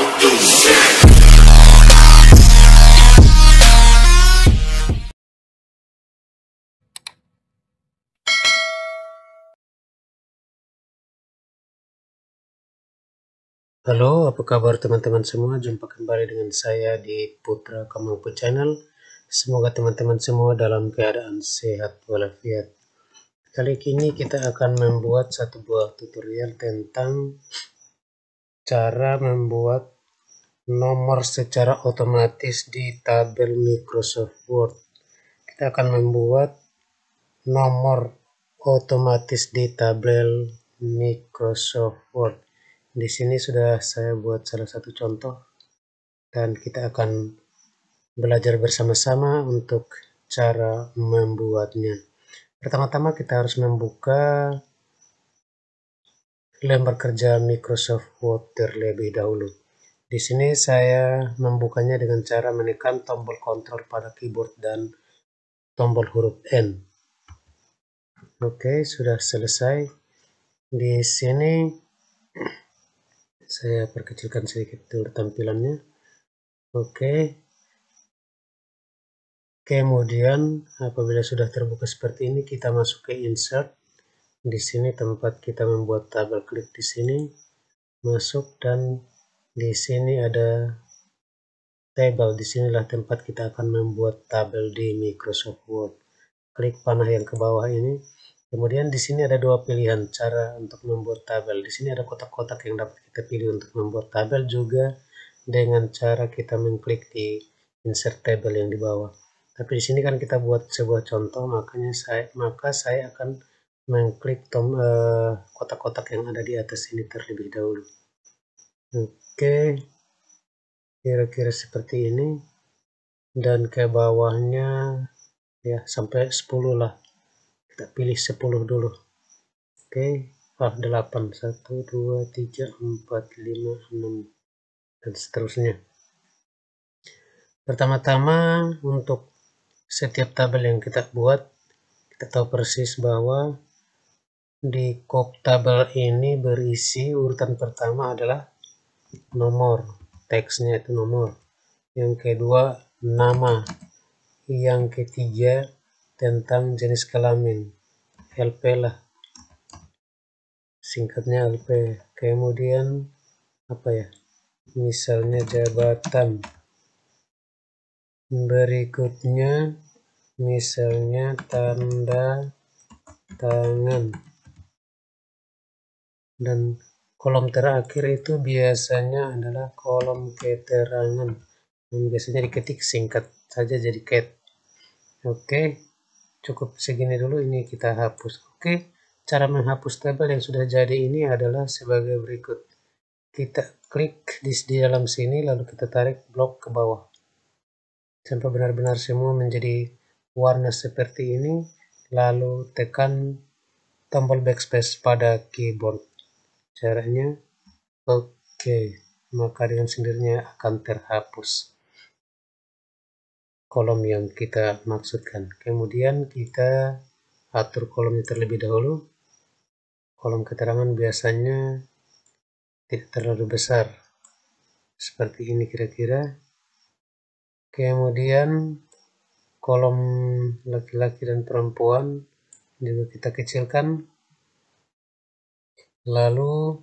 Halo, apa kabar teman-teman semua? Jumpa kembali dengan saya di Putra Kamangpu Channel. Semoga teman-teman semua dalam keadaan sehat walafiat. Kali ini kita akan membuat satu buah tutorial tentang cara membuat nomor secara otomatis di tabel Microsoft Word. Kita akan membuat nomor otomatis di tabel Microsoft Word. Di sini sudah saya buat salah satu contoh dan kita akan belajar bersama-sama untuk cara membuatnya. Pertama-tama kita harus membuka lembar kerja Microsoft Word terlebih dahulu. Di sini saya membukanya dengan cara menekan tombol kontrol pada keyboard dan tombol huruf N. Oke, sudah selesai. Di sini saya perkecilkan sedikit dulu tampilannya. Oke. Kemudian apabila sudah terbuka seperti ini, kita masuk ke insert di sini tempat kita membuat tabel klik di sini masuk dan di sini ada table di sinilah tempat kita akan membuat tabel di Microsoft Word klik panah yang ke bawah ini kemudian di sini ada dua pilihan cara untuk membuat tabel di sini ada kotak-kotak yang dapat kita pilih untuk membuat tabel juga dengan cara kita mengklik di insert table yang di bawah tapi di sini kan kita buat sebuah contoh makanya saya maka saya akan mengklik eh, kotak-kotak uh, yang ada di atas ini terlebih dahulu oke okay. kira-kira seperti ini dan ke bawahnya ya sampai 10 lah kita pilih 10 dulu oke okay. ah 8 1 2 3 4 5 6 dan seterusnya pertama-tama untuk setiap tabel yang kita buat kita tahu persis bahwa di kok tabel ini berisi urutan pertama adalah nomor teksnya itu nomor yang kedua nama yang ketiga tentang jenis kelamin LP lah singkatnya LP kemudian apa ya misalnya jabatan berikutnya misalnya tanda tangan dan kolom terakhir itu biasanya adalah kolom keterangan yang biasanya diketik singkat saja jadi cat oke cukup segini dulu ini kita hapus oke cara menghapus tabel yang sudah jadi ini adalah sebagai berikut kita klik di, di dalam sini lalu kita tarik blok ke bawah sampai benar-benar semua menjadi warna seperti ini lalu tekan tombol backspace pada keyboard Caranya, oke, maka dengan sendirinya akan terhapus kolom yang kita maksudkan. Kemudian kita atur kolomnya terlebih dahulu. Kolom keterangan biasanya tidak terlalu besar. Seperti ini kira-kira. Kemudian kolom laki-laki dan perempuan juga kita kecilkan lalu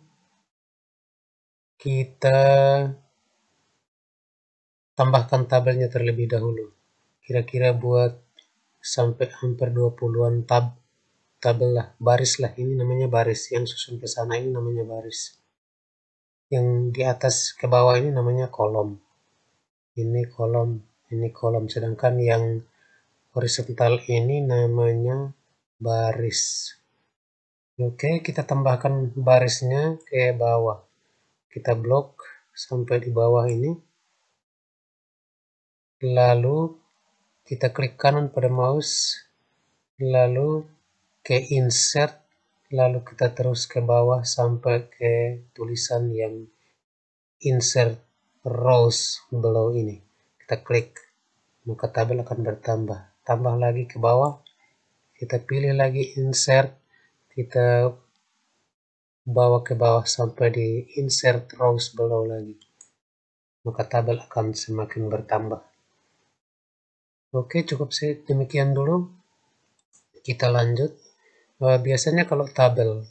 kita tambahkan tabelnya terlebih dahulu kira-kira buat sampai hampir 20-an tab tabel lah baris lah ini namanya baris yang susun ke sana ini namanya baris yang di atas ke bawah ini namanya kolom ini kolom ini kolom sedangkan yang horizontal ini namanya baris Oke, kita tambahkan barisnya ke bawah. Kita blok sampai di bawah ini. Lalu kita klik kanan pada mouse, lalu ke insert, lalu kita terus ke bawah sampai ke tulisan yang insert rows below ini. Kita klik, maka tabel akan bertambah. Tambah lagi ke bawah, kita pilih lagi insert, kita bawa ke bawah sampai di insert rows below lagi maka tabel akan semakin bertambah oke cukup sih demikian dulu kita lanjut eh, biasanya kalau tabel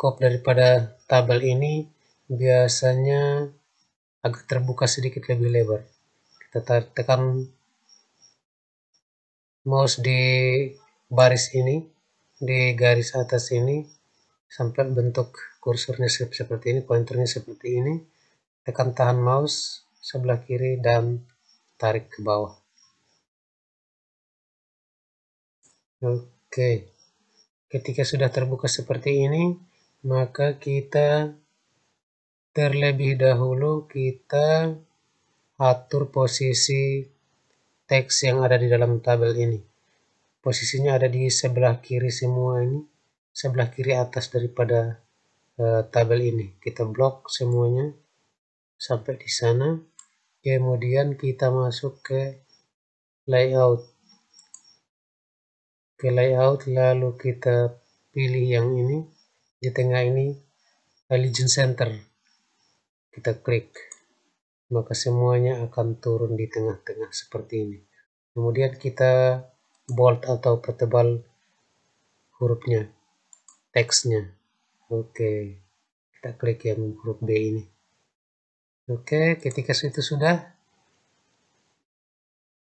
kop daripada tabel ini biasanya agak terbuka sedikit lebih lebar kita tekan mouse di baris ini di garis atas ini sampai bentuk kursornya seperti ini, pointernya seperti ini. Tekan tahan mouse sebelah kiri dan tarik ke bawah. Oke, ketika sudah terbuka seperti ini, maka kita terlebih dahulu kita atur posisi teks yang ada di dalam tabel ini posisinya ada di sebelah kiri semua ini sebelah kiri atas daripada uh, tabel ini kita blok semuanya sampai di sana kemudian kita masuk ke layout ke layout lalu kita pilih yang ini di tengah ini religion Center kita klik maka semuanya akan turun di tengah-tengah seperti ini kemudian kita bold atau pertebal hurufnya teksnya oke okay. kita klik yang huruf B ini oke okay, ketika itu sudah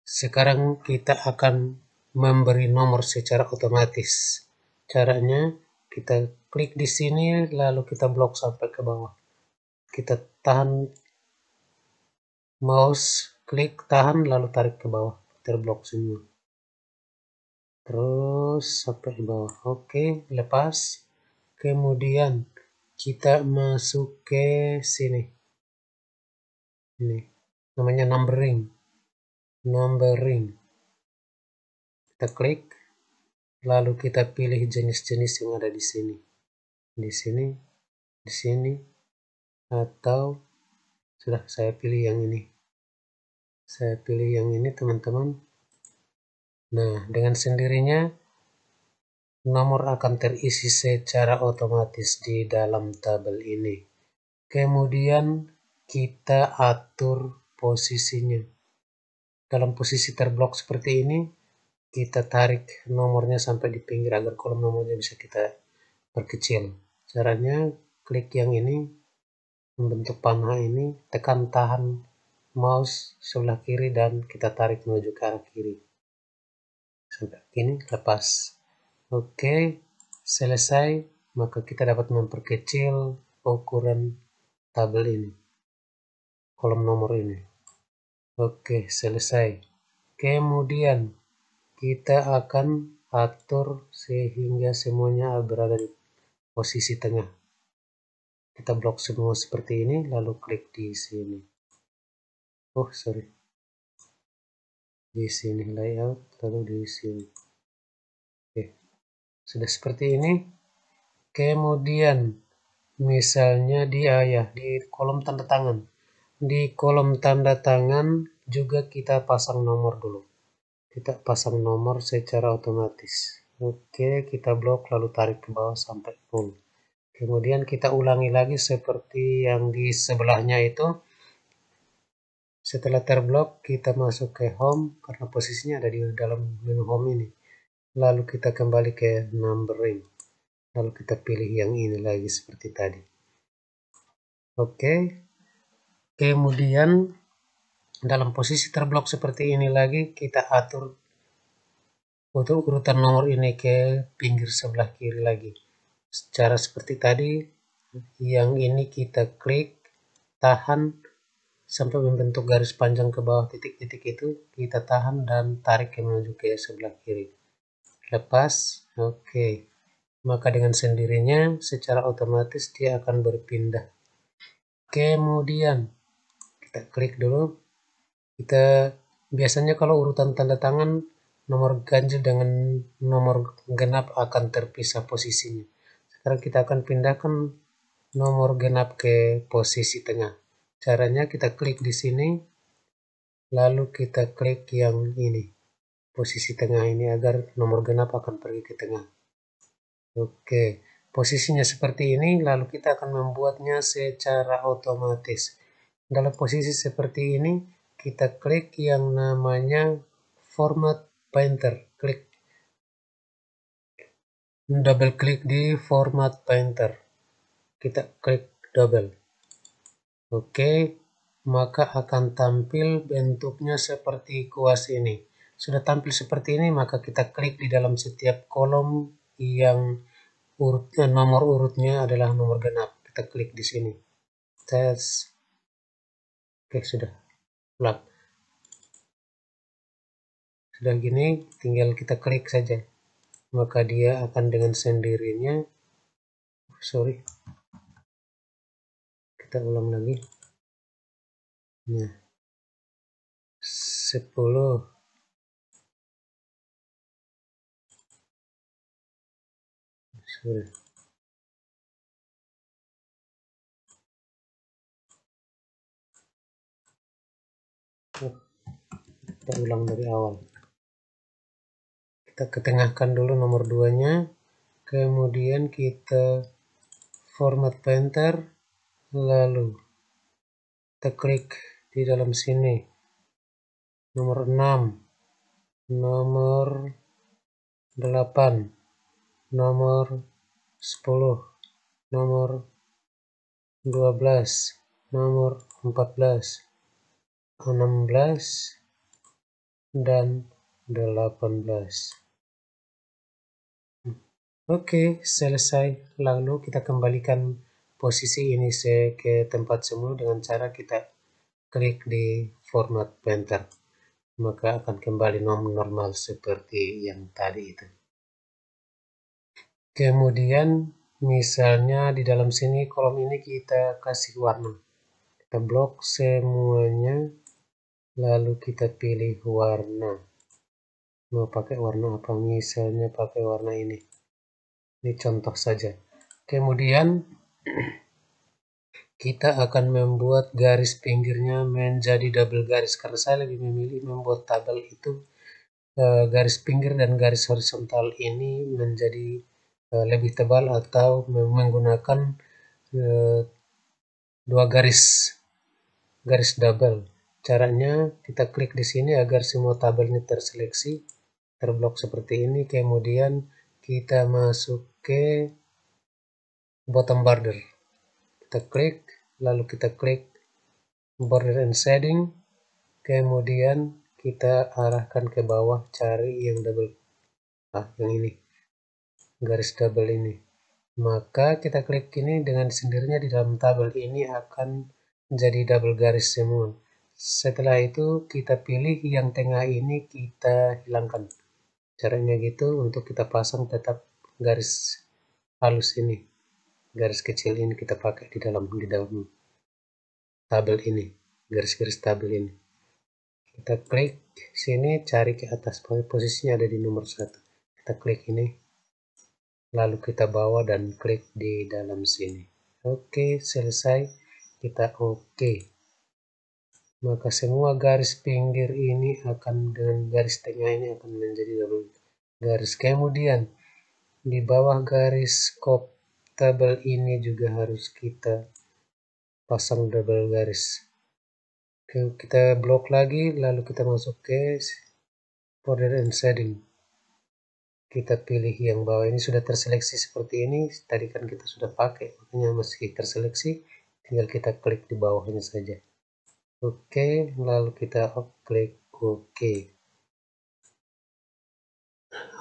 sekarang kita akan memberi nomor secara otomatis caranya kita klik di sini lalu kita blok sampai ke bawah kita tahan mouse klik tahan lalu tarik ke bawah terblok semua terus sampai bawah oke lepas kemudian kita masuk ke sini ini namanya numbering numbering kita klik lalu kita pilih jenis-jenis yang ada di sini di sini di sini atau sudah saya pilih yang ini saya pilih yang ini teman-teman Nah, dengan sendirinya nomor akan terisi secara otomatis di dalam tabel ini. Kemudian kita atur posisinya. Dalam posisi terblok seperti ini, kita tarik nomornya sampai di pinggir agar kolom nomornya bisa kita perkecil. Caranya klik yang ini, membentuk panah ini, tekan tahan mouse sebelah kiri dan kita tarik menuju ke arah kiri sudah ini lepas oke selesai maka kita dapat memperkecil ukuran tabel ini kolom nomor ini oke selesai kemudian kita akan atur sehingga semuanya berada di posisi tengah kita blok semua seperti ini lalu klik di sini oh sorry di sini layout ya, lalu di sini oke sudah seperti ini kemudian misalnya di ayah di kolom tanda tangan di kolom tanda tangan juga kita pasang nomor dulu kita pasang nomor secara otomatis oke kita blok lalu tarik ke bawah sampai full kemudian kita ulangi lagi seperti yang di sebelahnya itu setelah terblok kita masuk ke home karena posisinya ada di dalam menu home ini lalu kita kembali ke numbering lalu kita pilih yang ini lagi seperti tadi oke okay. kemudian dalam posisi terblok seperti ini lagi kita atur untuk urutan nomor ini ke pinggir sebelah kiri lagi secara seperti tadi yang ini kita klik tahan sampai membentuk garis panjang ke bawah titik-titik itu kita tahan dan tarik yang menuju ke sebelah kiri lepas oke okay. maka dengan sendirinya secara otomatis dia akan berpindah kemudian kita klik dulu kita biasanya kalau urutan tanda tangan nomor ganjil dengan nomor genap akan terpisah posisinya sekarang kita akan pindahkan nomor genap ke posisi tengah Caranya kita klik di sini, lalu kita klik yang ini, posisi tengah ini agar nomor genap akan pergi ke tengah. Oke, posisinya seperti ini, lalu kita akan membuatnya secara otomatis. Dalam posisi seperti ini, kita klik yang namanya format painter, klik double klik di format painter kita klik double Oke, maka akan tampil bentuknya seperti kuas ini. Sudah tampil seperti ini, maka kita klik di dalam setiap kolom yang urut, eh, nomor urutnya adalah nomor genap. Kita klik di sini. Tes. Oke, sudah. Plug. Sudah gini, tinggal kita klik saja. Maka dia akan dengan sendirinya. sorry kita ulang lagi nah 10 sudah kita ulang dari awal kita ketengahkan dulu nomor nya kemudian kita format painter lalu kita klik di dalam sini nomor 6 nomor 8 nomor 10 nomor 12 nomor 14 16 dan 18 Oke, okay, selesai. Lalu kita kembalikan posisi ini saya ke tempat semula dengan cara kita klik di format printer maka akan kembali normal seperti yang tadi itu kemudian misalnya di dalam sini kolom ini kita kasih warna kita blok semuanya lalu kita pilih warna mau pakai warna apa misalnya pakai warna ini ini contoh saja kemudian kita akan membuat garis pinggirnya menjadi double garis karena saya lebih memilih membuat tabel itu eh, garis pinggir dan garis horizontal ini menjadi eh, lebih tebal atau menggunakan eh, dua garis garis double. Caranya kita klik di sini agar semua tabelnya terseleksi, terblok seperti ini. Kemudian kita masuk ke bottom border kita klik lalu kita klik border and shading kemudian kita arahkan ke bawah cari yang double ah yang ini garis double ini maka kita klik ini dengan sendirinya di dalam tabel ini akan jadi double garis semua setelah itu kita pilih yang tengah ini kita hilangkan caranya gitu untuk kita pasang tetap garis halus ini garis kecil ini kita pakai di dalam di dalam tabel ini garis-garis tabel ini kita klik sini cari ke atas posisinya ada di nomor satu kita klik ini lalu kita bawa dan klik di dalam sini oke okay, selesai kita oke okay. maka semua garis pinggir ini akan dengan garis tengah ini akan menjadi garis kemudian di bawah garis kop tabel ini juga harus kita pasang double garis Oke, kita blok lagi lalu kita masuk ke border and setting. kita pilih yang bawah ini sudah terseleksi seperti ini tadi kan kita sudah pakai makanya masih terseleksi tinggal kita klik di bawahnya saja oke lalu kita klik oke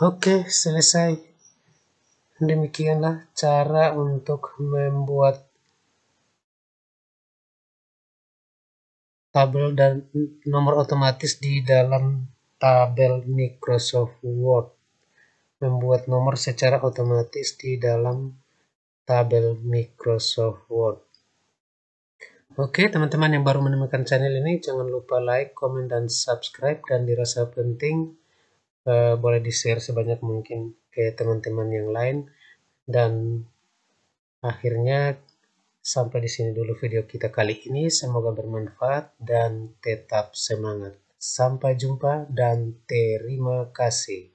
oke selesai demikianlah cara untuk membuat tabel dan nomor otomatis di dalam tabel Microsoft Word membuat nomor secara otomatis di dalam tabel Microsoft Word Oke teman-teman yang baru menemukan channel ini jangan lupa like, komen, dan subscribe dan dirasa penting eh, boleh di share sebanyak mungkin ke teman-teman yang lain dan akhirnya sampai di sini dulu video kita kali ini semoga bermanfaat dan tetap semangat sampai jumpa dan terima kasih